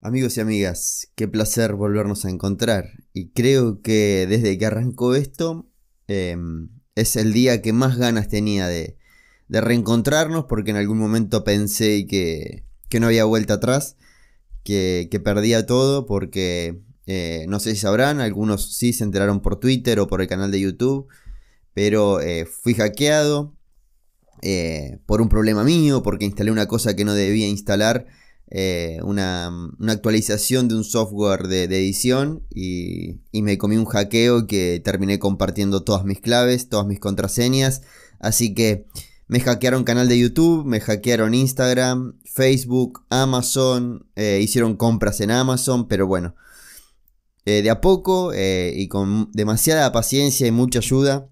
Amigos y amigas, qué placer volvernos a encontrar. Y creo que desde que arrancó esto, em, es el día que más ganas tenía de, reencontrarnos, porque en algún momento pensé que, no había vuelta atrás, que, perdía todo, porque eh, no sé si sabrán, algunos sí se enteraron por Twitter o por el canal de YouTube, pero eh, fui hackeado eh, por un problema mío, porque instalé una cosa que no debía instalar eh, una, actualización de un software de, edición y, me comí un hackeo que terminé compartiendo todas mis claves, todas mis contraseñas. Así que me hackearon canal de YouTube, me hackearon Instagram, Facebook, Amazon, eh, hicieron compras en Amazon, pero bueno, eh, de a poco y con demasiada paciencia y mucha ayuda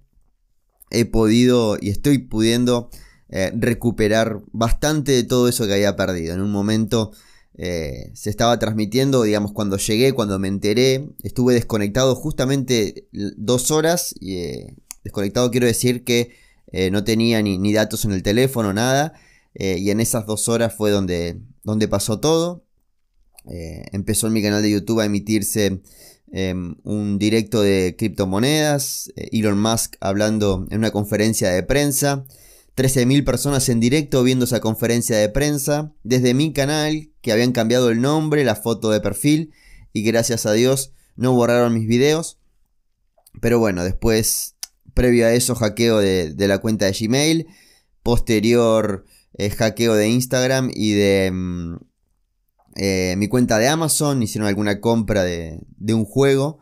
he podido y estoy pudiendo eh, recuperar bastante de todo eso que había perdido. En un momento eh, se estaba transmitiendo, digamos, cuando llegué, cuando me enteré, estuve desconectado justamente dos horas. Y, eh, desconectado quiero decir que no tenía ni, datos en el teléfono, nada. y en esas dos horas fue donde, donde pasó todo. empezó en mi canal de YouTube a emitirse em, un directo de criptomonedas, Elon Musk hablando en una conferencia de prensa, 13.000 personas en directo viendo esa conferencia de prensa, desde mi canal, que habían cambiado el nombre, la foto de perfil, y gracias a Dios no borraron mis videos. Pero bueno, después, previo a eso, hackeo de, la cuenta de Gmail, posterior eh, hackeo de Instagram y de mm, eh, mi cuenta de Amazon, hicieron alguna compra de un juego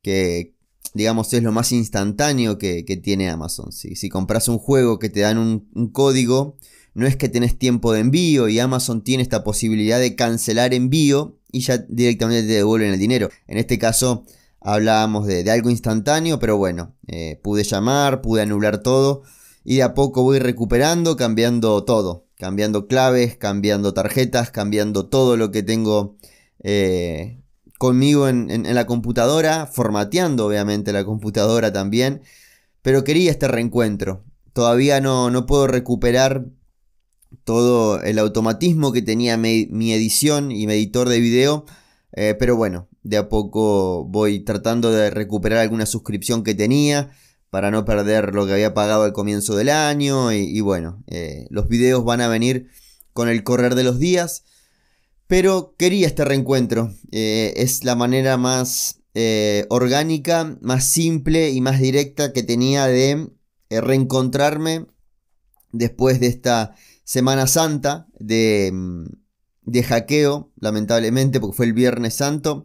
que, digamos, es lo más instantáneo que, tiene Amazon. Si, compras un juego que te dan un, código, no es que tenés tiempo de envío y Amazon tiene esta posibilidad de cancelar envío y ya directamente te devuelven el dinero. En este caso hablábamos de, algo instantáneo, pero bueno, eh, pude llamar, pude anular todo y de a poco voy recuperando, cambiando todo, cambiando claves, cambiando tarjetas, cambiando todo lo que tengo eh, conmigo en, la computadora, formateando obviamente la computadora también, pero quería este reencuentro. Todavía no, puedo recuperar todo el automatismo que tenía mi, edición y mi editor de video, eh, pero bueno, de a poco voy tratando de recuperar alguna suscripción que tenía para no perder lo que había pagado al comienzo del año y, bueno, eh, los videos van a venir con el correr de los días. Pero quería este reencuentro. Eh, es la manera más eh, orgánica, más simple y más directa que tenía de eh, reencontrarme después de esta Semana Santa de, mm, de, hackeo, lamentablemente, porque fue el Viernes Santo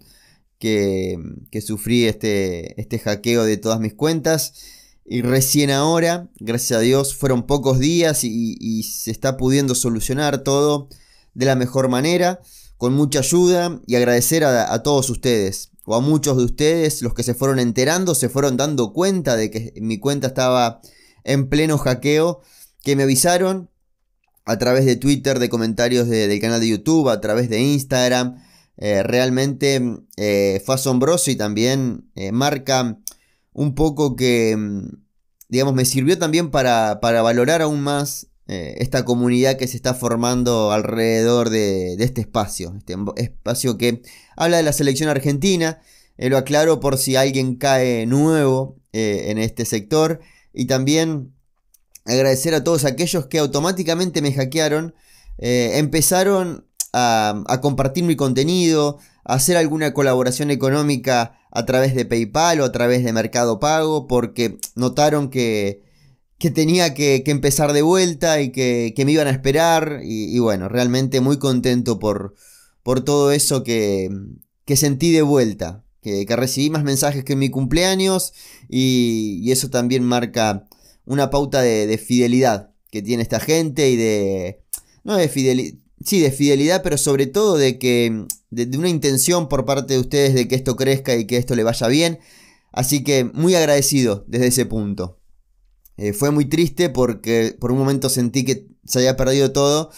que, que sufrí este, este hackeo de todas mis cuentas. Y recién ahora, gracias a Dios, fueron pocos días y se está pudiendo solucionar todo de la mejor manera, con mucha ayuda y agradecer a, todos ustedes o a muchos de ustedes, los que se fueron enterando, se fueron dando cuenta de que mi cuenta estaba en pleno hackeo, que me avisaron a través de Twitter, de comentarios del canal de YouTube, a través de Instagram. Eh, realmente eh, fue asombroso y también eh, marca un poco que, mm, digamos, me sirvió también para, para valorar aún más eh, esta comunidad que se está formando alrededor de, este espacio. Este espacio que habla de la selección argentina. Eh, lo aclaro por si alguien cae nuevo eh, en este sector. Y también agradecer a todos aquellos que automáticamente me hackearon. empezaron a, a compartir mi contenido, a hacer alguna colaboración económica a través de PayPal o a través de Mercado Pago, porque notaron que, que tenía que, empezar de vuelta y que, me iban a esperar. Y, bueno, realmente muy contento por, por todo eso que, que sentí de vuelta. Que, recibí más mensajes que en mi cumpleaños y, eso también marca una pauta de, fidelidad que tiene esta gente y de... No, de fidelidad. Sí, de fidelidad, pero sobre todo de que... de una intención por parte de ustedes de que esto crezca y que esto le vaya bien. Así que muy agradecido desde ese punto. Eh, fue muy triste porque por un momento sentí que se había perdido todo,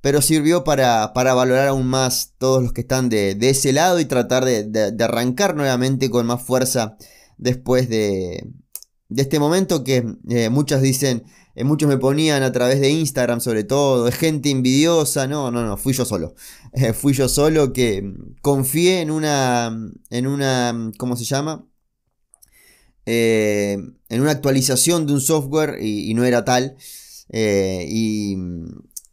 pero sirvió para, valorar aún más todos los que están de, ese lado y tratar de, arrancar nuevamente con más fuerza después de, este momento que eh, muchas dicen, eh, muchos me ponían a través de Instagram sobre todo, gente envidiosa, no, no, no, fui yo solo, fui yo solo que confié en una, en una, ¿cómo se llama? Eh, en una actualización de un software y, no era tal. Eh, y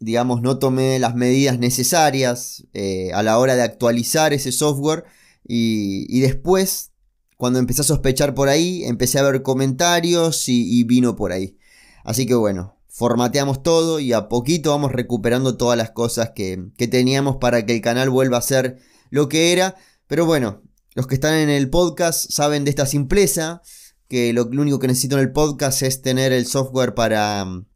digamos, no tomé las medidas necesarias eh, a la hora de actualizar ese software. Y, después, cuando empecé a sospechar por ahí, empecé a ver comentarios y, y vino por ahí. Así que bueno, formateamos todo y a poquito vamos recuperando todas las cosas que, que teníamos para que el canal vuelva a ser lo que era. Pero bueno, los que están en el podcast saben de esta simpleza que lo, único que necesito en el podcast es tener el software para, mm,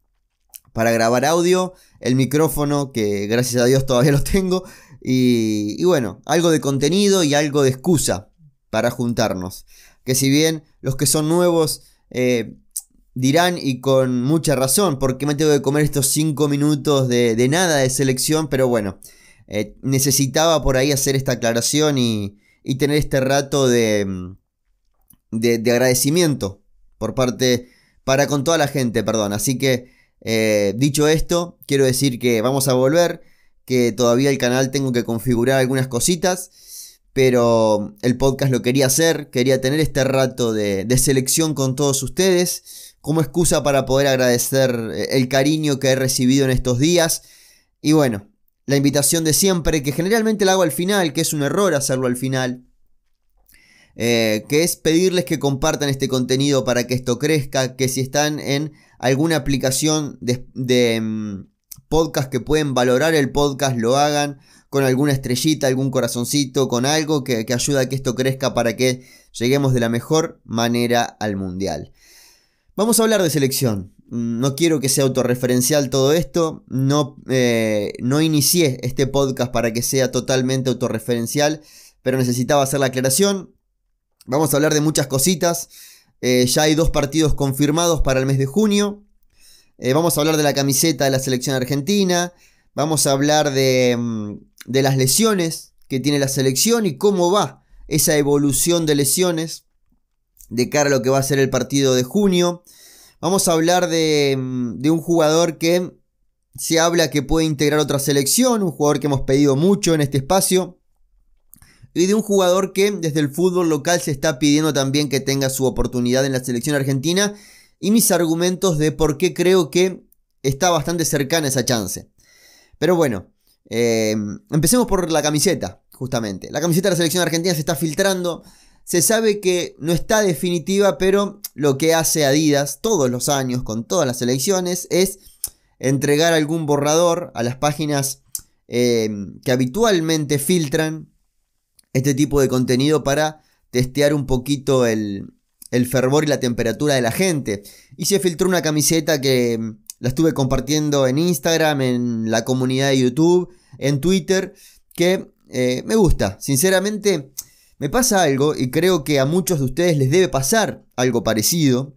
para grabar audio, el micrófono, que gracias a Dios todavía lo tengo, y, bueno, algo de contenido y algo de excusa para juntarnos. Que si bien los que son nuevos eh, dirán, y con mucha razón, porque me tengo que comer estos cinco minutos de, nada de selección? Pero bueno, eh, necesitaba por ahí hacer esta aclaración y, y tener este rato de mm, de, agradecimiento por parte, para con toda la gente, perdón. Así que, eh, dicho esto, quiero decir que vamos a volver, que todavía el canal tengo que configurar algunas cositas, pero el podcast lo quería hacer, quería tener este rato de, de selección con todos ustedes, como excusa para poder agradecer eh, el cariño que he recibido en estos días. Y bueno, la invitación de siempre, que generalmente la hago al final, que es un error hacerlo al final, eh, que es pedirles que compartan este contenido para que esto crezca, que si están en alguna aplicación de, mm, podcast que pueden valorar el podcast, lo hagan con alguna estrellita, algún corazoncito, con algo que, que, ayuda a que esto crezca para que lleguemos de la mejor manera al mundial. Vamos a hablar de selección. No quiero que sea autorreferencial todo esto. No, eh, no inicié este podcast para que sea totalmente autorreferencial, pero necesitaba hacer la aclaración. Vamos a hablar de muchas cositas. Eh, ya hay dos partidos confirmados para el mes de junio. Eh, vamos a hablar de la camiseta de la selección argentina. Vamos a hablar mm, de, las lesiones que tiene la selección y cómo va esa evolución de lesiones de cara a lo que va a ser el partido de junio. Vamos a hablar de, mm, de un jugador que se habla que puede integrar otra selección, un jugador que hemos pedido mucho en este espacio, y de un jugador que desde el fútbol local se está pidiendo también que tenga su oportunidad en la selección argentina y mis argumentos de por qué creo que está bastante cercana esa chance. Pero bueno, eh, empecemos por la camiseta, justamente. La camiseta de la selección argentina se está filtrando. Se sabe que no está definitiva, pero lo que hace Adidas todos los años con todas las selecciones es entregar algún borrador a las páginas eh, que habitualmente filtran este tipo de contenido para testear un poquito el, fervor y la temperatura de la gente. Y se filtró una camiseta que mm, la estuve compartiendo en Instagram, en la comunidad de YouTube, en Twitter, que eh, me gusta. Sinceramente, me pasa algo y creo que a muchos de ustedes les debe pasar algo parecido.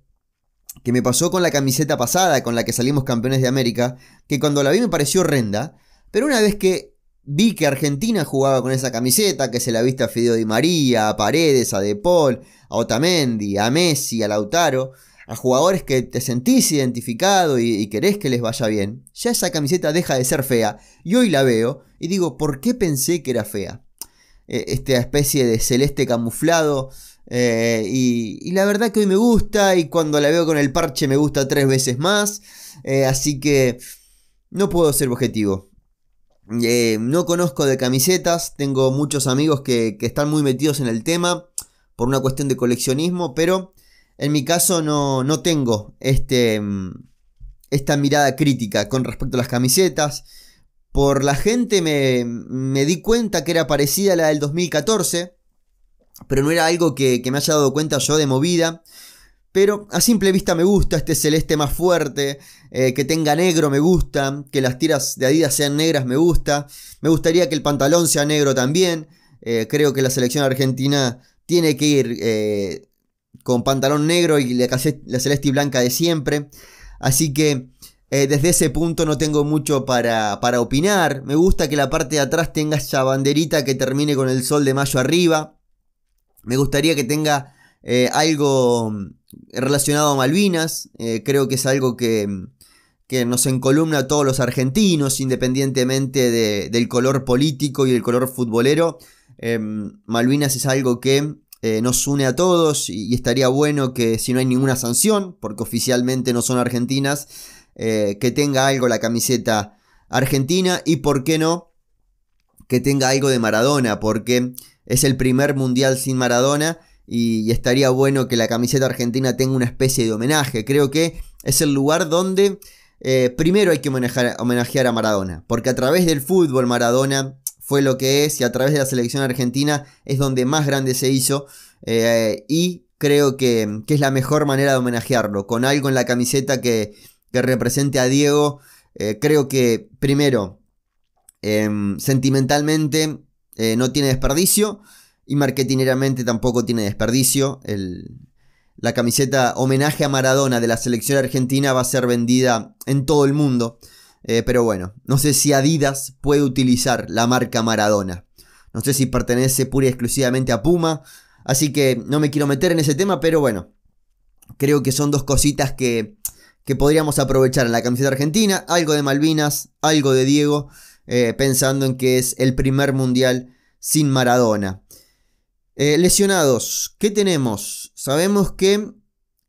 Que me pasó con la camiseta pasada con la que salimos campeones de América, que cuando la vi me pareció horrenda, pero una vez que Vi que Argentina jugaba con esa camiseta, que se la viste a Fideo Di María, a Paredes, a De Paul, a Otamendi, a Messi, a Lautaro, a jugadores que te sentís identificado y, querés que les vaya bien. Ya esa camiseta deja de ser fea, y hoy la veo y digo, ¿por qué pensé que era fea? E, esta especie de celeste camuflado. Eh, y, la verdad que hoy me gusta y cuando la veo con el parche me gusta tres veces más. Eh, así que no puedo ser objetivo. Eh, no conozco de camisetas, tengo muchos amigos que, están muy metidos en el tema por una cuestión de coleccionismo, pero en mi caso no, tengo este, mm, esta mirada crítica con respecto a las camisetas. Por la gente me, me di cuenta que era parecida a la del 2014, pero no era algo que, que me haya dado cuenta yo de movida pero a simple vista me gusta este celeste más fuerte, eh, que tenga negro me gusta, que las tiras de Adidas sean negras me gusta. Me gustaría que el pantalón sea negro también. Eh, creo que la selección argentina tiene que ir eh, con pantalón negro y la, celeste y blanca de siempre. Así que desde ese punto no tengo mucho para, para opinar. Me gusta que la parte de atrás tenga esa banderita que termine con el sol de mayo arriba. Me gustaría que tenga eh, algo mm, relacionado a Malvinas, eh, creo que es algo mm, que, nos encolumna a todos los argentinos, independientemente del color político y el color futbolero. Eh, mm, Malvinas es algo que nos une a todos y, y, estaría bueno que si no hay ninguna sanción, porque oficialmente no son argentinas, que tenga algo la camiseta argentina y por qué no que tenga algo de Maradona, porque es el primer mundial sin Maradona y, estaría bueno que la camiseta argentina tenga una especie de homenaje. Creo que es el lugar donde eh, primero hay que homenajear, a Maradona, porque a través del fútbol Maradona fue lo que es y a través de la selección argentina es donde más grande se hizo eh, y creo que, es la mejor manera de homenajearlo, con algo en la camiseta que, represente a Diego. Eh, creo que primero, em, sentimentalmente, no tiene desperdicio y marketineramente tampoco tiene desperdicio. la camiseta homenaje a Maradona de la selección argentina va a ser vendida en todo el mundo. Eh, pero bueno, no sé si Adidas puede utilizar la marca Maradona. No sé si pertenece pura y exclusivamente a Puma. Así que no me quiero meter en ese tema, pero bueno. Creo que son dos cositas que, podríamos aprovechar en la camiseta argentina. Algo de Malvinas, algo de Diego. Eh, pensando en que es el primer mundial sin Maradona. Eh, lesionados, ¿qué tenemos? Sabemos que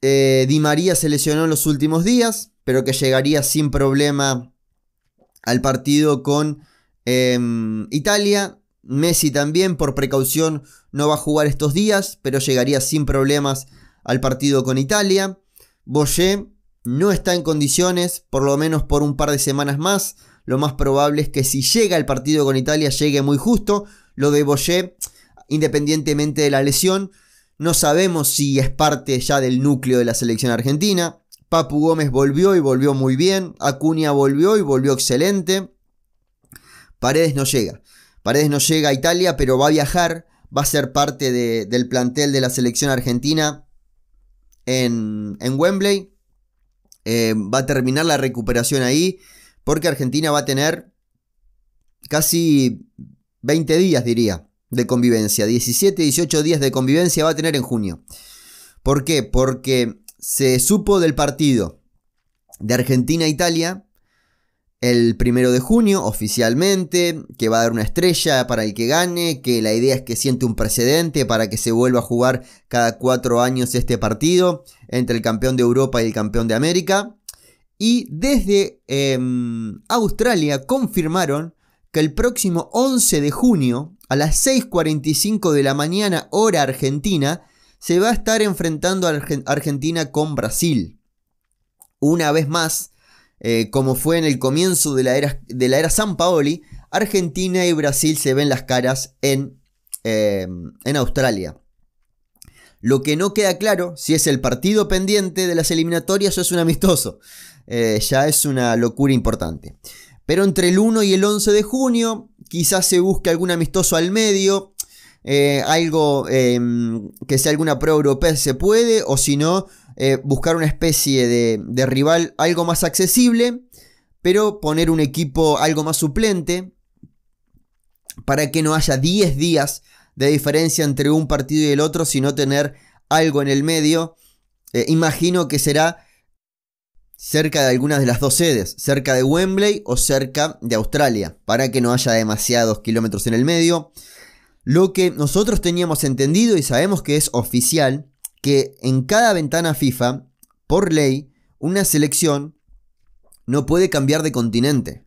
eh, Di María se lesionó en los últimos días, pero que llegaría sin problema al partido con em, Italia. Messi también, por precaución, no va a jugar estos días, pero llegaría sin problemas al partido con Italia. Boyer no está en condiciones, por lo menos por un par de semanas más. Lo más probable es que si llega al partido con Italia, llegue muy justo. Lo de Boyer independientemente de la lesión. No sabemos si es parte ya del núcleo de la selección argentina. Papu Gómez volvió y volvió muy bien. Acuña volvió y volvió excelente. Paredes no llega. Paredes no llega a Italia, pero va a viajar. Va a ser parte del plantel de la selección argentina en, Wembley. Eh, va a terminar la recuperación ahí. Porque Argentina va a tener casi 20 días, diría, de convivencia. 17, 18 días de convivencia va a tener en junio. ¿Por qué? Porque se supo del partido de Argentina-Italia el primero de junio oficialmente, que va a dar una estrella para el que gane, que la idea es que siente un precedente para que se vuelva a jugar cada cuatro años este partido entre el campeón de Europa y el campeón de América. Y desde em, Australia confirmaron que el próximo 11 de junio a las 6.45 de la mañana hora argentina, se va a estar enfrentando a Argentina con Brasil. Una vez más, eh, como fue en el comienzo de la, era, de la era San Paoli, Argentina y Brasil se ven las caras en, em, en Australia. Lo que no queda claro si es el partido pendiente de las eliminatorias o es un amistoso. Eh, ya es una locura importante. Pero entre el 1 y el 11 de junio Quizás se busque algún amistoso al medio. Eh, algo em, que sea alguna pro europea se puede. O si no, eh, buscar una especie de, de rival algo más accesible. Pero poner un equipo algo más suplente. Para que no haya 10 días de diferencia entre un partido y el otro. Sino tener algo en el medio. Eh, imagino que será cerca de algunas de las dos sedes, cerca de Wembley o cerca de Australia, para que no haya demasiados kilómetros en el medio. Lo que nosotros teníamos entendido y sabemos que es oficial, que en cada ventana FIFA, por ley, una selección no puede cambiar de continente.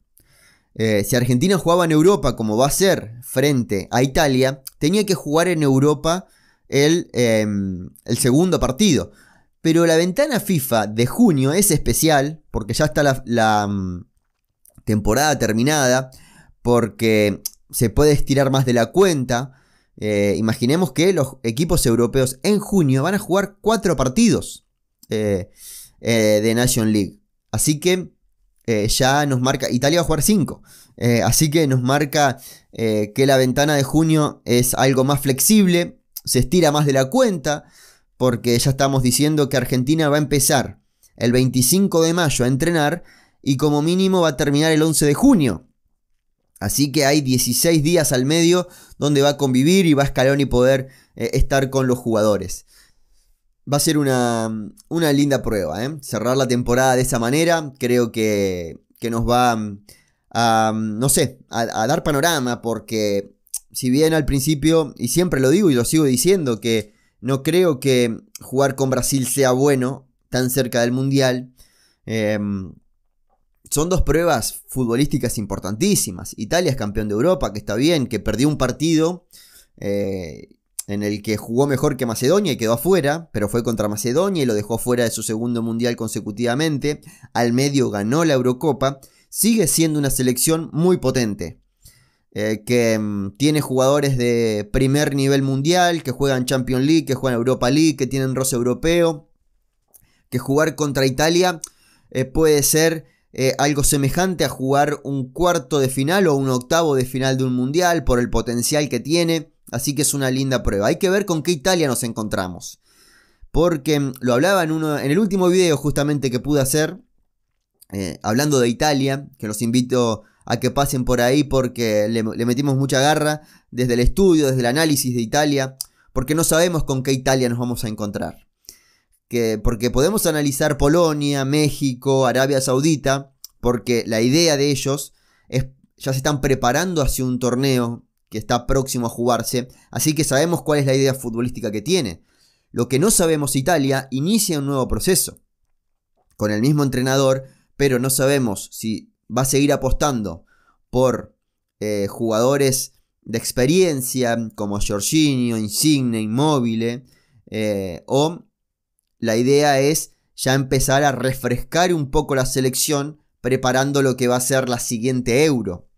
Eh, si Argentina jugaba en Europa, como va a ser frente a Italia, tenía que jugar en Europa el em, segundo partido. Pero la ventana FIFA de junio es especial porque ya está la, mm, temporada terminada, porque se puede estirar más de la cuenta. Eh, imaginemos que los equipos europeos en junio van a jugar cuatro partidos eh, eh, de Nation League. Así que ya nos marca, Italia va a jugar cinco. así que nos marca que la ventana de junio es algo más flexible, se estira más de la cuenta porque ya estamos diciendo que Argentina va a empezar el 25 de mayo a entrenar y como mínimo va a terminar el 11 de junio. Así que hay 16 días al medio donde va a convivir y va a escalón y poder eh, estar con los jugadores. Va a ser una, una linda prueba, ¿eh? cerrar la temporada de esa manera. Creo que, que nos va mm, a, mm, no sé, a dar panorama porque si bien al principio, y siempre lo digo y lo sigo diciendo, que no creo que jugar con Brasil sea bueno, tan cerca del Mundial. Em, son dos pruebas futbolísticas importantísimas. Italia es campeón de Europa, que está bien, que perdió un partido eh, en el que jugó mejor que Macedonia y quedó afuera, pero fue contra Macedonia y lo dejó fuera de su segundo mundial consecutivamente. Al medio ganó la Eurocopa. Sigue siendo una selección muy potente. Eh, que mm, tiene jugadores de primer nivel mundial, que juegan Champions League, que juegan Europa League, que tienen roce europeo, que jugar contra Italia eh, puede ser eh, algo semejante a jugar un cuarto de final o un octavo de final de un mundial por el potencial que tiene, así que es una linda prueba. Hay que ver con qué Italia nos encontramos. Porque mm, lo hablaba en, uno, en el último video justamente que pude hacer, hablando de Italia, que los invito a que pasen por ahí porque le, metimos mucha garra desde el estudio, desde el análisis de Italia, porque no sabemos con qué Italia nos vamos a encontrar. Que, porque podemos analizar Polonia, México, Arabia Saudita, porque la idea de ellos es, ya se están preparando hacia un torneo que está próximo a jugarse, así que sabemos cuál es la idea futbolística que tiene. Lo que no sabemos, Italia inicia un nuevo proceso, con el mismo entrenador, pero no sabemos si va a seguir apostando por eh, jugadores de experiencia como Jorginho, Insigne, Inmóvil, eh, o la idea es ya empezar a refrescar un poco la selección preparando lo que va a ser la siguiente euro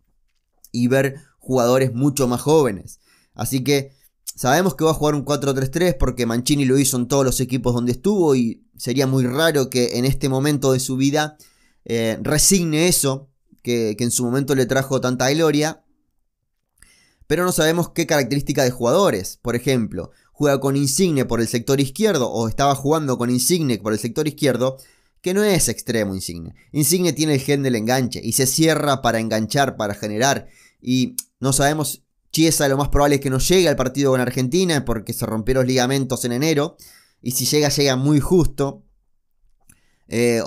y ver jugadores mucho más jóvenes. Así que sabemos que va a jugar un 4-3-3 porque Mancini lo hizo en todos los equipos donde estuvo y sería muy raro que en este momento de su vida eh, resigne eso que, en su momento le trajo tanta gloria. Pero no sabemos qué característica de jugadores. Por ejemplo, juega con Insigne por el sector izquierdo o estaba jugando con Insigne por el sector izquierdo, que no es extremo Insigne. Insigne tiene el gen del enganche y se cierra para enganchar, para generar. Y no sabemos, Chiesa lo más probable es que no llegue al partido con Argentina porque se rompieron los ligamentos en enero. Y si llega, llega muy justo. Eh,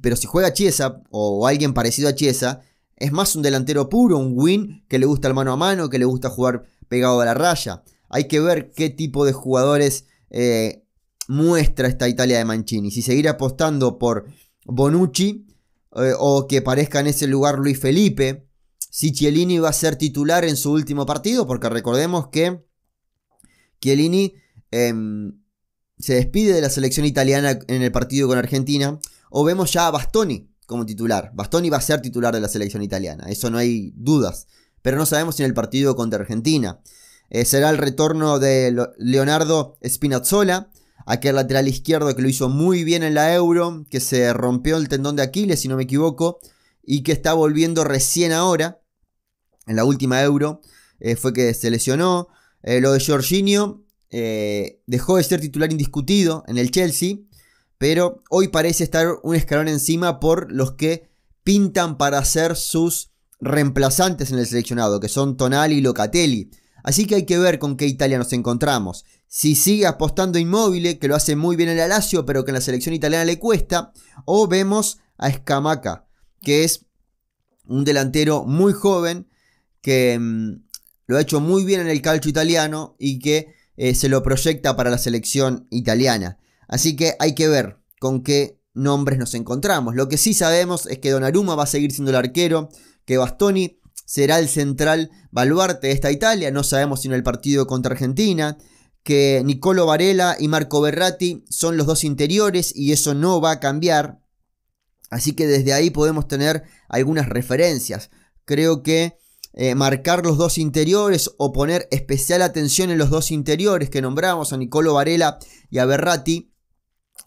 pero si juega Chiesa o alguien parecido a Chiesa, es más un delantero puro, un win que le gusta el mano a mano, que le gusta jugar pegado a la raya. Hay que ver qué tipo de jugadores eh, muestra esta Italia de Mancini. Si seguir apostando por Bonucci eh, o que parezca en ese lugar Luis Felipe. Si Chiellini va a ser titular en su último partido, porque recordemos que Chiellini em, se despide de la selección italiana en el partido con Argentina o vemos ya a Bastoni como titular. Bastoni va a ser titular de la selección italiana, eso no hay dudas. Pero no sabemos si en el partido contra Argentina. Eh, será el retorno de Leonardo Spinazzola, aquel lateral izquierdo que lo hizo muy bien en la Euro, que se rompió el tendón de Aquiles, si no me equivoco, y que está volviendo recién ahora, en la última Euro, eh, fue que se lesionó. Eh, lo de Jorginho dejó de ser titular indiscutido en el Chelsea pero hoy parece estar un escalón encima por los que pintan para ser sus reemplazantes en el seleccionado, que son Tonali y Locatelli. Así que hay que ver con qué Italia nos encontramos. Si sigue apostando inmóvil, que lo hace muy bien el Alacio, pero que en la selección italiana le cuesta, o vemos a Scamacca, que es un delantero muy joven, que mm, lo ha hecho muy bien en el calcio italiano y que eh, se lo proyecta para la selección italiana. Así que hay que ver con qué nombres nos encontramos. Lo que sí sabemos es que Donnarumma va a seguir siendo el arquero, que Bastoni será el central baluarte de esta Italia, no sabemos si en el partido contra Argentina, que Nicolo Varela y Marco Berratti son los dos interiores y eso no va a cambiar. Así que desde ahí podemos tener algunas referencias. Creo que eh, marcar los dos interiores o poner especial atención en los dos interiores que nombramos a Nicolo Varela y a Berratti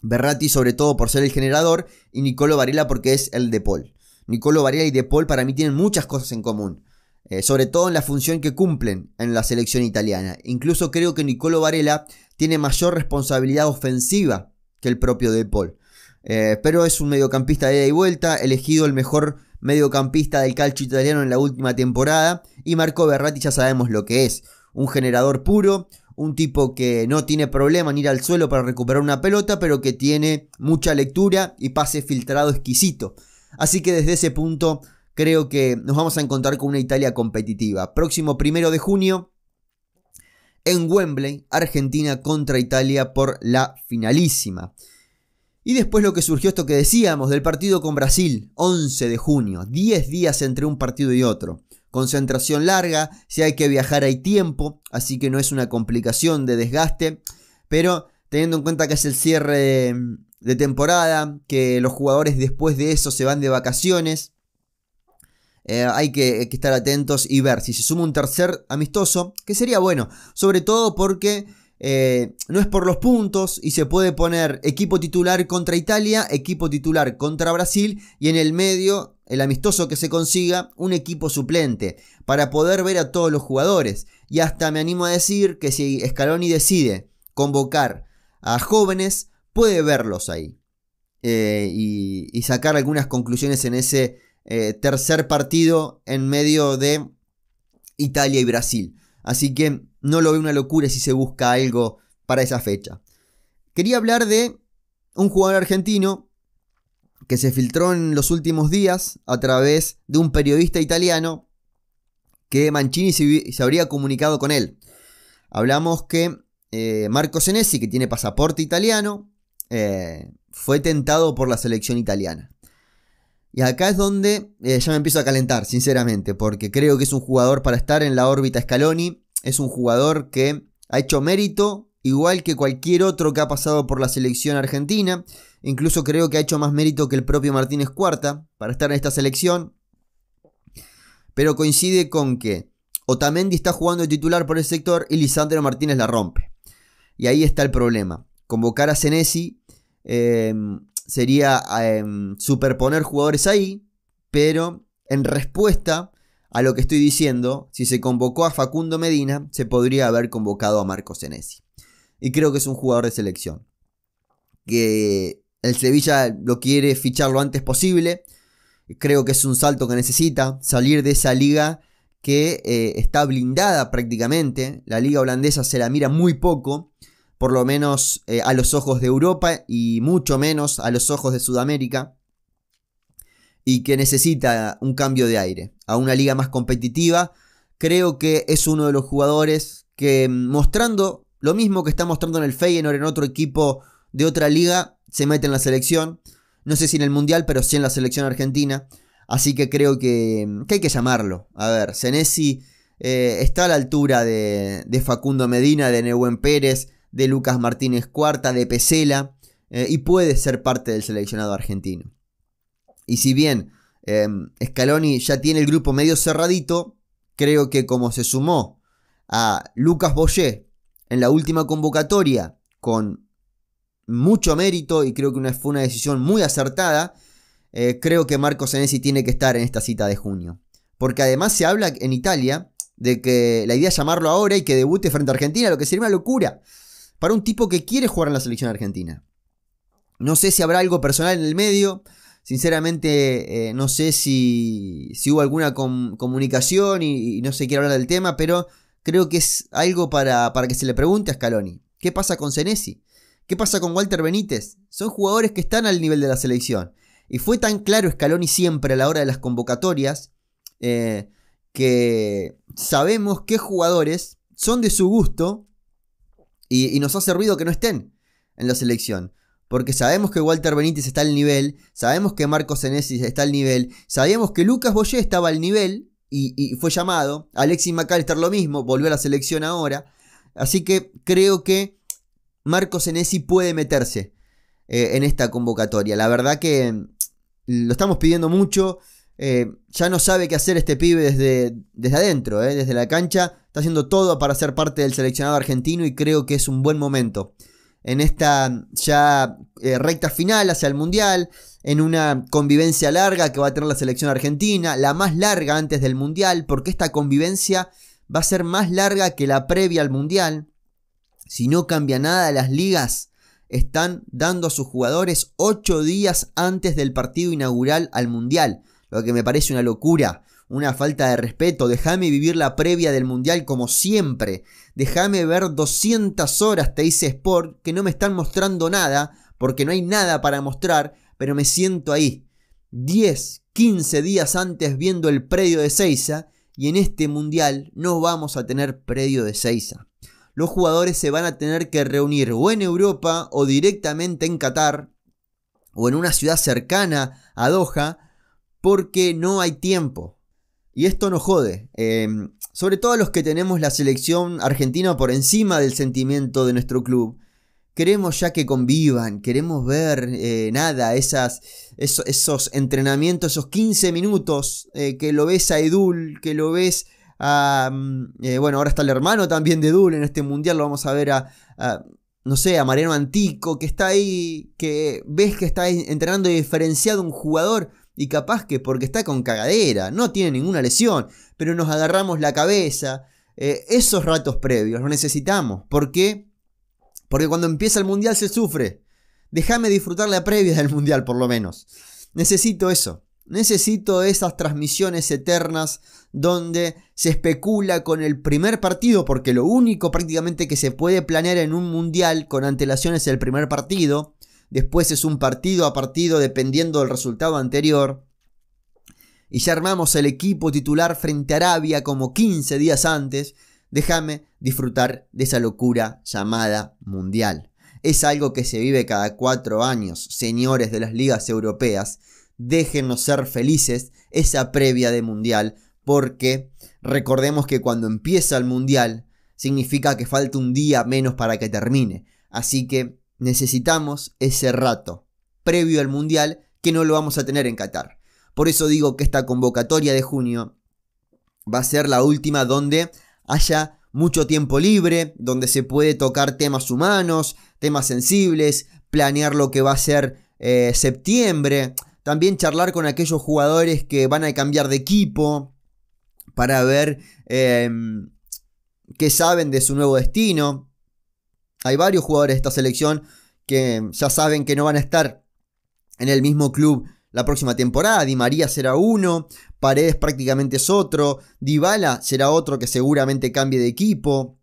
Berratti sobre todo por ser el generador y Nicolo Varela porque es el de Paul. Nicolo Varela y de Paul para mí tienen muchas cosas en común, eh, sobre todo en la función que cumplen en la selección italiana. Incluso creo que Nicolo Varela tiene mayor responsabilidad ofensiva que el propio de Paul. Eh, pero es un mediocampista de ida y vuelta, elegido el mejor mediocampista del calcio italiano en la última temporada y Marco Berratti ya sabemos lo que es, un generador puro, un tipo que no tiene problema en ir al suelo para recuperar una pelota, pero que tiene mucha lectura y pase filtrado exquisito. Así que desde ese punto creo que nos vamos a encontrar con una Italia competitiva. Próximo primero de junio, en Wembley, Argentina contra Italia por la finalísima. Y después lo que surgió esto que decíamos del partido con Brasil, 11 de junio, 10 días entre un partido y otro concentración larga, si hay que viajar hay tiempo, así que no es una complicación de desgaste, pero teniendo en cuenta que es el cierre de, temporada, que los jugadores después de eso se van de vacaciones, eh, hay eh, que, estar atentos y ver si se suma un tercer amistoso, que sería bueno, sobre todo porque eh, no es por los puntos y se puede poner equipo titular contra Italia, equipo titular contra Brasil y en el medio el amistoso que se consiga, un equipo suplente para poder ver a todos los jugadores. Y hasta me animo a decir que si Scaloni decide convocar a jóvenes, puede verlos ahí eh, y, sacar algunas conclusiones en ese eh, tercer partido en medio de Italia y Brasil. Así que no lo veo una locura si se busca algo para esa fecha. Quería hablar de un jugador argentino que se filtró en los últimos días a través de un periodista italiano que Mancini se, habría comunicado con él. Hablamos que eh, Marco Senesi, que tiene pasaporte italiano, eh, fue tentado por la selección italiana. Y acá es donde eh, ya me empiezo a calentar, sinceramente, porque creo que es un jugador para estar en la órbita Scaloni, es un jugador que ha hecho mérito igual que cualquier otro que ha pasado por la selección argentina. Incluso creo que ha hecho más mérito que el propio Martínez Cuarta para estar en esta selección. Pero coincide con que Otamendi está jugando de titular por el sector y Lisandro Martínez la rompe. Y ahí está el problema. Convocar a Senesi em, sería em, superponer jugadores ahí, pero en respuesta a lo que estoy diciendo, si se convocó a Facundo Medina, se podría haber convocado a Marco Senesi y creo que es un jugador de selección. Que el Sevilla lo quiere fichar lo antes posible. Creo que es un salto que necesita salir de esa liga que eh, está blindada prácticamente. La liga holandesa se la mira muy poco, por lo menos eh, a los ojos de Europa y mucho menos a los ojos de Sudamérica. Y que necesita un cambio de aire a una liga más competitiva. Creo que es uno de los jugadores que mm, mostrando lo mismo que está mostrando en el Feyenoord, en otro equipo de otra liga, se mete en la selección. No sé si en el Mundial, pero sí en la selección argentina. Así que creo que, hay que llamarlo. A ver, Senesi eh, está a la altura de, Facundo Medina, de Neuwen Pérez, de Lucas Martínez Cuarta, de Pesela, eh, y puede ser parte del seleccionado argentino. Y si bien eh, Scaloni ya tiene el grupo medio cerradito, creo que como se sumó a Lucas Boyé, en la última convocatoria con mucho mérito y creo que fue una decisión muy acertada, eh, creo que Marco Senesi tiene que estar en esta cita de junio. Porque además se habla en Italia de que la idea es llamarlo ahora y que debute frente a Argentina, lo que sería una locura para un tipo que quiere jugar en la selección argentina. No sé si habrá algo personal en el medio, sinceramente eh, no sé si, hubo alguna comunicación y, no sé, quiere hablar del tema, pero creo que es algo para, que se le pregunte a Scaloni. ¿Qué pasa con Senesi? ¿Qué pasa con Walter Benítez? Son jugadores que están al nivel de la selección. Y fue tan claro Scaloni siempre a la hora de las convocatorias eh, que sabemos qué jugadores son de su gusto y, nos hace ruido que no estén en la selección. Porque sabemos que Walter Benítez está al nivel, sabemos que Marcos Senesi está al nivel, Sabemos que Lucas Boyer estaba al nivel y, fue llamado. Alexis McAllister lo mismo, volvió a la selección ahora. Así que creo que Marcos Enesi puede meterse eh, en esta convocatoria. La verdad que mm, lo estamos pidiendo mucho. Eh, ya no sabe qué hacer este pibe desde, desde adentro, eh, desde la cancha. Está haciendo todo para ser parte del seleccionado argentino y creo que es un buen momento. En esta mm, ya recta final hacia el Mundial, en una convivencia larga que va a tener la selección argentina, la más larga antes del Mundial, porque esta convivencia va a ser más larga que la previa al Mundial. Si no cambia nada, las ligas están dando a sus jugadores ocho días antes del partido inaugural al Mundial, lo que me parece una locura una falta de respeto, déjame vivir la previa del Mundial como siempre, déjame ver 200 horas, te dice Sport, que no me están mostrando nada, porque no hay nada para mostrar, pero me siento ahí. 10, 15 días antes viendo el predio de Seiza y en este mundial no vamos a tener predio de Seiza. Los jugadores se van a tener que reunir o en Europa o directamente en Qatar o en una ciudad cercana a Doha porque no hay tiempo. Y esto nos jode, em, sobre todo a los que tenemos la selección argentina por encima del sentimiento de nuestro club queremos ya que convivan, queremos ver eh, nada, esas, esos, entrenamientos, esos 15 minutos eh, que lo ves a Edul, que lo ves a... Mm, eh, bueno, ahora está el hermano también de Edul en este mundial, lo vamos a ver a, no sé, a Mariano Antico, que está ahí, que ves que está entrenando diferenciado un jugador y capaz que porque está con cagadera, no tiene ninguna lesión, pero nos agarramos la cabeza. esos ratos previos los necesitamos. ¿Por qué? Porque cuando empieza el mundial se sufre. Déjame disfrutar la previa del mundial, por lo menos. Necesito eso. Necesito esas transmisiones eternas donde se especula con el primer partido, porque lo único prácticamente que se puede planear en un mundial con antelación es el primer partido. Después es un partido a partido dependiendo del resultado anterior. Y ya armamos el equipo titular frente a Arabia como 15 días antes Déjame disfrutar de esa locura llamada mundial. Es algo que se vive cada cuatro años, señores de las ligas europeas. Déjenos ser felices esa previa de mundial, porque recordemos que cuando empieza el mundial significa que falta un día menos para que termine. Así que necesitamos ese rato previo al mundial que no lo vamos a tener en Qatar. Por eso digo que esta convocatoria de junio va a ser la última donde haya mucho tiempo libre, donde se puede tocar temas humanos, temas sensibles, planear lo que va a ser eh, septiembre, también charlar con aquellos jugadores que van a cambiar de equipo para ver em, qué saben de su nuevo destino. Hay varios jugadores de esta selección que ya saben que no van a estar en el mismo club la próxima temporada. Di María será uno, Paredes prácticamente es otro, Dybala será otro que seguramente cambie de equipo.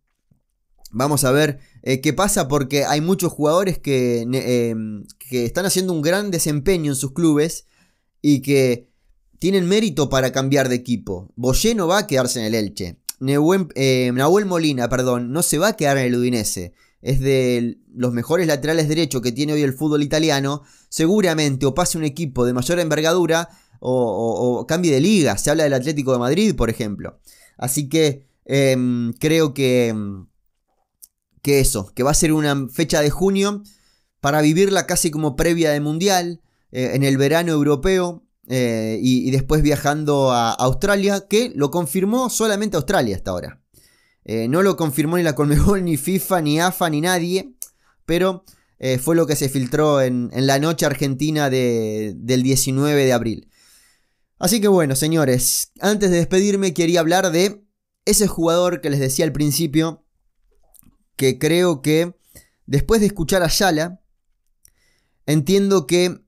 Vamos a ver eh, qué pasa porque hay muchos jugadores que, em, que están haciendo un gran desempeño en sus clubes y que tienen mérito para cambiar de equipo. Boyé no va a quedarse en el Elche. Eh, Nahuel Molina, perdón, no se va a quedar en el Udinese es de los mejores laterales derechos que tiene hoy el fútbol italiano, seguramente o pase un equipo de mayor envergadura o, cambie de liga. Se habla del Atlético de Madrid, por ejemplo. Así que em, creo que, em, que eso, que va a ser una fecha de junio para vivirla casi como previa de Mundial, eh, en el verano europeo. Eh, y, después viajando a Australia, que lo confirmó solamente Australia hasta ahora. Eh, no lo confirmó ni la Colmebol, ni FIFA, ni AFA, ni nadie, pero eh, fue lo que se filtró en, la noche argentina del 19 de abril. Así que bueno, señores, antes de despedirme quería hablar de ese jugador que les decía al principio, que creo que después de escuchar a Yala, entiendo que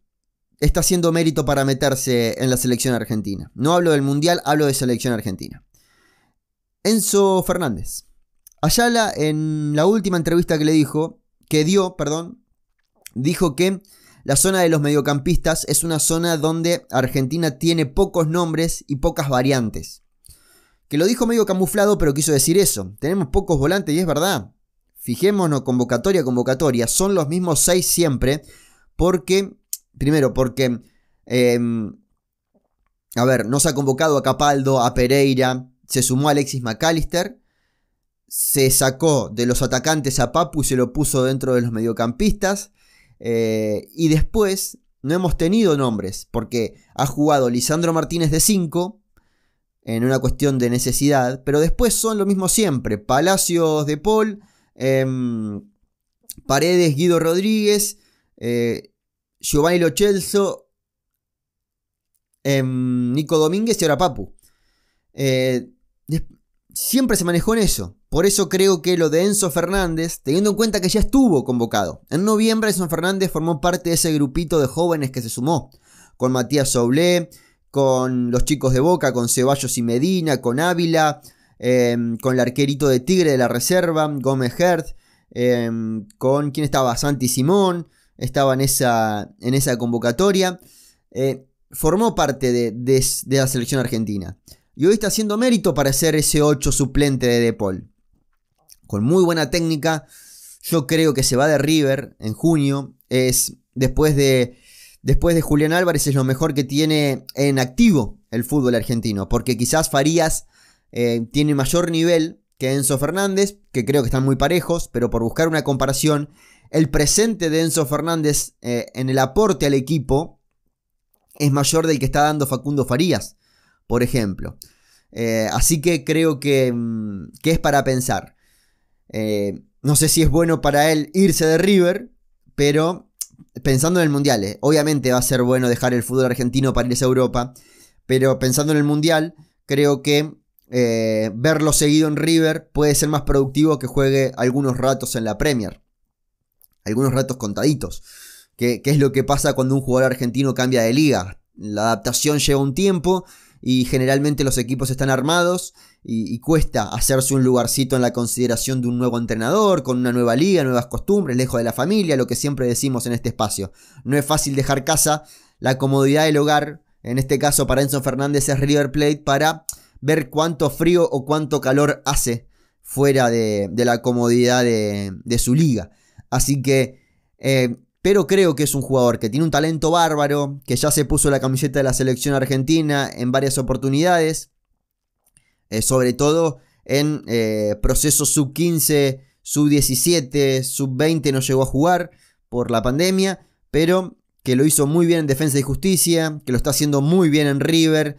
está haciendo mérito para meterse en la selección argentina. No hablo del Mundial, hablo de selección argentina. Enzo Fernández. Ayala en la última entrevista que le dijo, que dio, perdón, dijo que la zona de los mediocampistas es una zona donde Argentina tiene pocos nombres y pocas variantes. Que lo dijo medio camuflado, pero quiso decir eso. Tenemos pocos volantes y es verdad. Fijémonos, convocatoria, convocatoria. Son los mismos seis siempre. Porque, primero, porque... Em, a ver, no se ha convocado a Capaldo, a Pereira, se sumó Alexis McAllister, se sacó de los atacantes a Papu y se lo puso dentro de los mediocampistas. Eh, y después no hemos tenido nombres, porque ha jugado Lisandro Martínez de 5 en una cuestión de necesidad, pero después son lo mismo siempre: Palacios de Paul, em, Paredes Guido Rodríguez, eh, Giovanni Lochelso, em, Nico Domínguez y ahora Papu. Eh, siempre se manejó en eso. Por eso creo que lo de Enzo Fernández, teniendo en cuenta que ya estuvo convocado. En noviembre Enzo Fernández formó parte de ese grupito de jóvenes que se sumó, con Matías Soblé, con los chicos de Boca, con Ceballos y Medina, con Ávila, em, con el arquerito de Tigre de la Reserva, Gómez Hertz, em, con quien estaba, Santi Simón, estaba en esa, en esa convocatoria. Eh, formó parte de la selección argentina. Y hoy está haciendo mérito para ser ese 8 suplente de De Paul. Con muy buena técnica. Yo creo que se va de River en junio. Es después de, después de Julián Álvarez es lo mejor que tiene en activo el fútbol argentino. Porque quizás Farías eh, tiene mayor nivel que Enzo Fernández, que creo que están muy parejos, pero por buscar una comparación, el presente de Enzo Fernández eh, en el aporte al equipo es mayor del que está dando Facundo Farías por ejemplo. Eh, así que creo que, mm, que es para pensar. Eh, no sé si es bueno para él irse de River, pero pensando en el Mundial, eh, obviamente va a ser bueno dejar el fútbol argentino para irse a Europa, pero pensando en el Mundial, creo que verlo seguido en River puede ser más productivo que juegue algunos ratos en la Premier. Algunos ratos contaditos. que, que es lo que pasa cuando un jugador argentino cambia de liga? La adaptación lleva un tiempo, y generalmente los equipos están armados y, cuesta hacerse un lugarcito en la consideración de un nuevo entrenador, con una nueva liga, nuevas costumbres, lejos de la familia, lo que siempre decimos en este espacio. No es fácil dejar casa, la comodidad del hogar, en este caso para Enzo Fernández es River Plate, para ver cuánto frío o cuánto calor hace fuera de, la comodidad de, su liga. Así que... Eh, pero creo que es un jugador que tiene un talento bárbaro, que ya se puso la camiseta de la selección argentina en varias oportunidades, eh, sobre todo en eh, procesos sub-15, sub-17, sub-20 no llegó a jugar por la pandemia, pero que lo hizo muy bien en Defensa y Justicia, que lo está haciendo muy bien en River,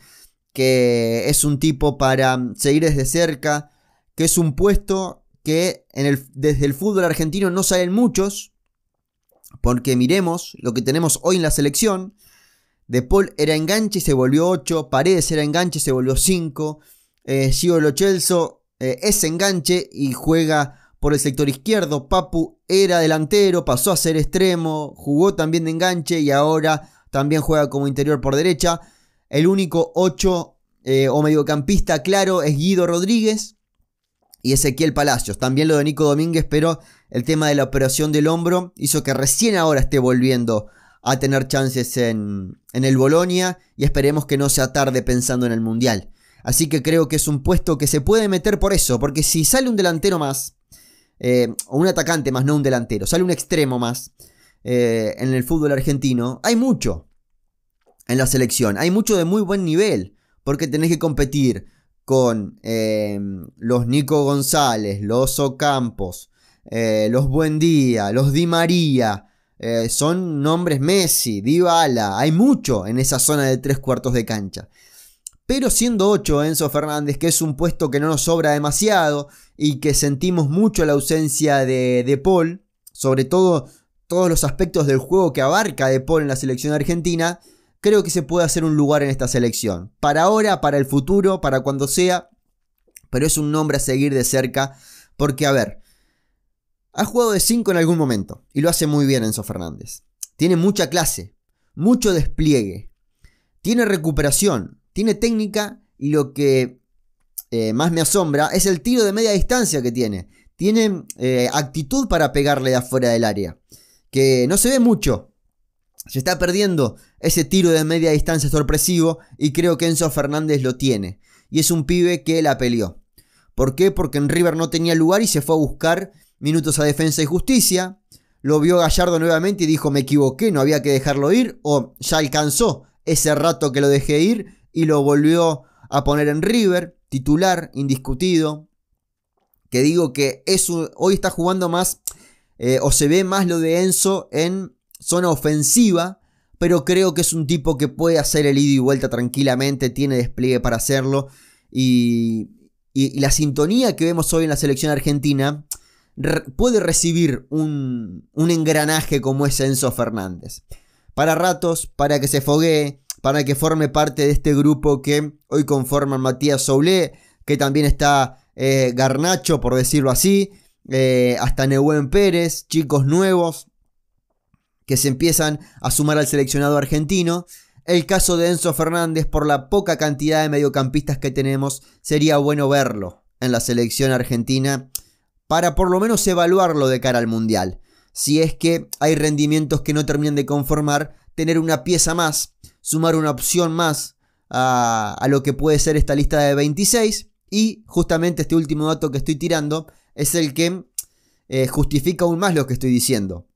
que es un tipo para seguir desde cerca, que es un puesto que desde el fútbol argentino no salen muchos, porque miremos lo que tenemos hoy en la selección. De Paul era enganche y se volvió 8. Paredes era enganche y se volvió 5. Eh, lochelso Chelso eh, es enganche y juega por el sector izquierdo. Papu era delantero, pasó a ser extremo, jugó también de enganche y ahora también juega como interior por derecha. El único 8 eh, o mediocampista claro es Guido Rodríguez y Ezequiel Palacios. También lo de Nico Domínguez, pero el tema de la operación del hombro hizo que recién ahora esté volviendo a tener chances en, el Bolonia y esperemos que no sea tarde pensando en el Mundial. Así que creo que es un puesto que se puede meter por eso, porque si sale un delantero más, eh, o un atacante más, no un delantero, sale un extremo más eh, en el fútbol argentino, hay mucho en la selección, hay mucho de muy buen nivel, porque tenés que competir con eh, los Nico González, los Ocampos, los eh, los Buendía, los Di María, eh, son nombres Messi, Dybala, hay mucho en esa zona de tres cuartos de cancha. Pero siendo 8 Enzo Fernández, que es un puesto que no nos sobra demasiado y que sentimos mucho la ausencia de, de Paul, sobre todo todos los aspectos del juego que abarca de Paul en la selección argentina, creo que se puede hacer un lugar en esta selección. Para ahora, para el futuro, para cuando sea, pero es un nombre a seguir de cerca, porque a ver, ha jugado de 5 en algún momento y lo hace muy bien Enzo Fernández. Tiene mucha clase, mucho despliegue, tiene recuperación, tiene técnica y lo que eh, más me asombra es el tiro de media distancia que tiene. Tiene eh, actitud para pegarle de afuera del área, que no se ve mucho. Se está perdiendo ese tiro de media distancia sorpresivo y creo que Enzo Fernández lo tiene. Y es un pibe que la peleó. ¿Por qué? Porque en River no tenía lugar y se fue a buscar minutos a Defensa y Justicia. Lo vio Gallardo nuevamente y dijo me equivoqué, no había que dejarlo ir o ya alcanzó ese rato que lo dejé ir y lo volvió a poner en River, titular, indiscutido. Que digo que hoy está jugando más eh, o se ve más lo de Enzo en zona ofensiva, pero creo que es un tipo que puede hacer el ida y vuelta tranquilamente, tiene despliegue para hacerlo y, y la sintonía que vemos hoy en la selección argentina puede recibir un, engranaje como es Enzo Fernández. Para ratos, para que se foguee, para que forme parte de este grupo que hoy conforman Matías Soule, que también está eh, Garnacho, por decirlo así, eh, hasta Nehuen Pérez, chicos nuevos que se empiezan a sumar al seleccionado argentino. El caso de Enzo Fernández, por la poca cantidad de mediocampistas que tenemos, sería bueno verlo en la selección argentina para por lo menos evaluarlo de cara al Mundial. Si es que hay rendimientos que no terminan de conformar, tener una pieza más, sumar una opción más a, lo que puede ser esta lista de 26. Y justamente este último dato que estoy tirando es el que eh, justifica aún más lo que estoy diciendo.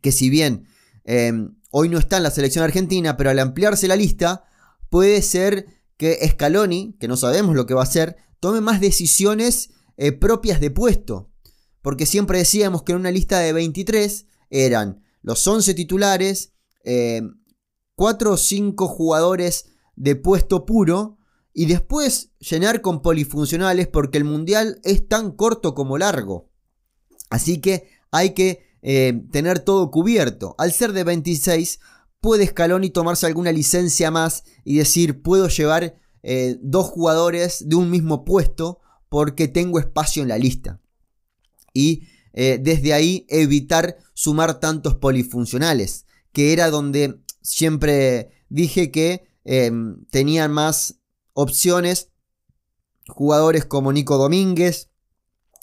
Que si bien em, hoy no está en la selección argentina, pero al ampliarse la lista, puede ser que Scaloni, que no sabemos lo que va a hacer, tome más decisiones eh, propias de puesto. Porque siempre decíamos que en una lista de 23 eran los 11 titulares, 4 eh, o 5 jugadores de puesto puro y después llenar con polifuncionales porque el mundial es tan corto como largo. Así que hay que eh, tener todo cubierto. Al ser de 26, puede escalón y tomarse alguna licencia más y decir puedo llevar dos jugadores de un mismo puesto porque tengo espacio en la lista. Y eh, desde ahí evitar sumar tantos polifuncionales, que era donde siempre dije que em, tenían más opciones jugadores como Nico Domínguez,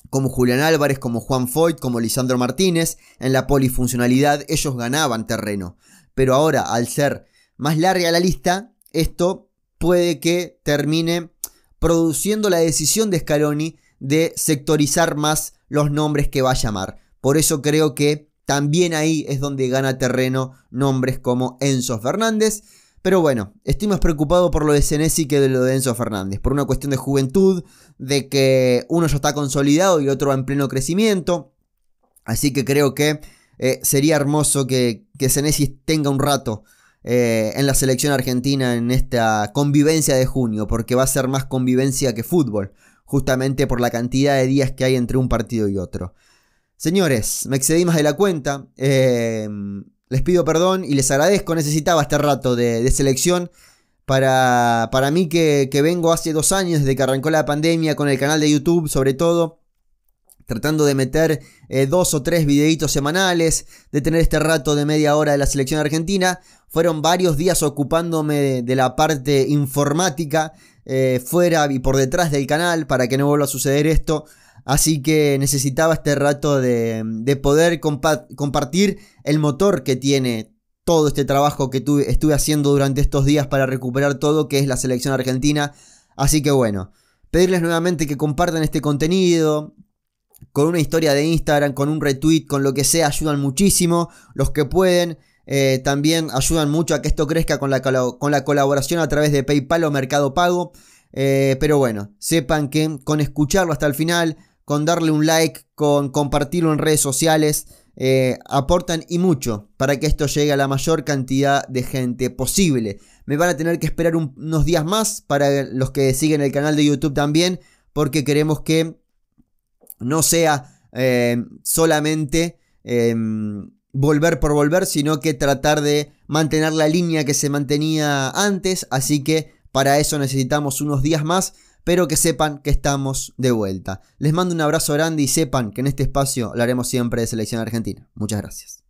como Julián Álvarez, como Juan Foyt, como Lisandro Martínez. En la polifuncionalidad ellos ganaban terreno. Pero ahora, al ser más larga la lista, esto puede que termine produciendo la decisión de Scaloni de sectorizar más los nombres que va a llamar. Por eso creo que también ahí es donde gana terreno nombres como Enzo Fernández. Pero bueno, estoy más preocupado por lo de Senesi que de lo de Enzo Fernández. Por una cuestión de juventud, de que uno ya está consolidado y otro va en pleno crecimiento. Así que creo que eh, sería hermoso que, que tenga un rato eh, en la selección argentina en esta convivencia de junio, porque va a ser más convivencia que fútbol, justamente por la cantidad de días que hay entre un partido y otro. Señores, me excedí más de la cuenta, eh, les pido perdón y les agradezco, necesitaba este rato de, selección. Para, para mí que, que vengo hace dos años desde que arrancó la pandemia con el canal de YouTube sobre todo tratando de meter eh, dos o tres videitos semanales, de tener este rato de media hora de la selección argentina. Fueron varios días ocupándome de, la parte informática, eh, fuera y por detrás del canal, para que no vuelva a suceder esto. Así que necesitaba este rato de, poder compartir el motor que tiene todo este trabajo que tuve, estuve haciendo durante estos días para recuperar todo, que es la selección argentina. Así que bueno, pedirles nuevamente que compartan este contenido, con una historia de Instagram, con un retweet, con lo que sea, ayudan muchísimo. Los que pueden eh, también ayudan mucho a que esto crezca con la, colaboración a través de PayPal o Mercado Pago. Eh, pero bueno, sepan que con escucharlo hasta el final, con darle un like, con compartirlo en redes sociales, eh, aportan y mucho para que esto llegue a la mayor cantidad de gente posible. Me van a tener que esperar unos días más para los que siguen el canal de YouTube también, porque queremos que no sea eh, solamente em, volver por volver, sino que tratar de mantener la línea que se mantenía antes, así que para eso necesitamos unos días más, pero que sepan que estamos de vuelta. Les mando un abrazo grande y sepan que en este espacio hablaremos siempre de selección argentina. Muchas gracias.